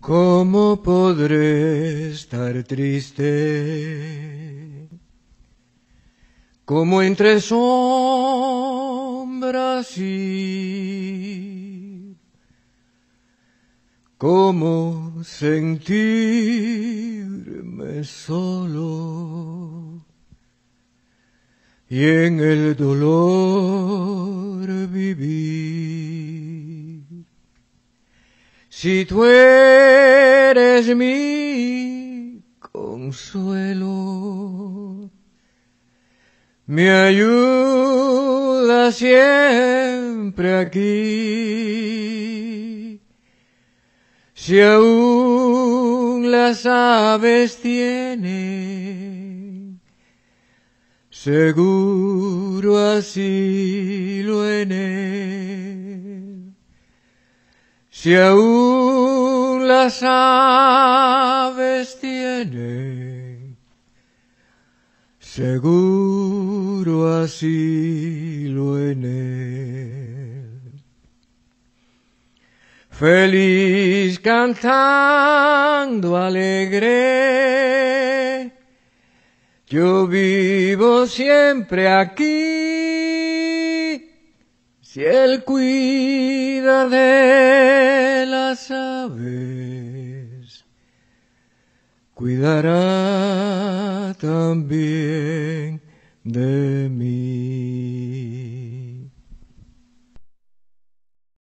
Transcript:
¿Cómo podré estar triste? Como entre sombras y cómo sentirme solo y en el dolor vivir. Si tú eres eres mi consuelo. Me ayuda siempre aquí. Si aún las aves tienen, seguro así lo en él. Si aún las aves tiene, seguro asilo en él. Feliz cantando alegre, yo vivo siempre aquí. Si Él cuida de las aves, cuidará también de mí.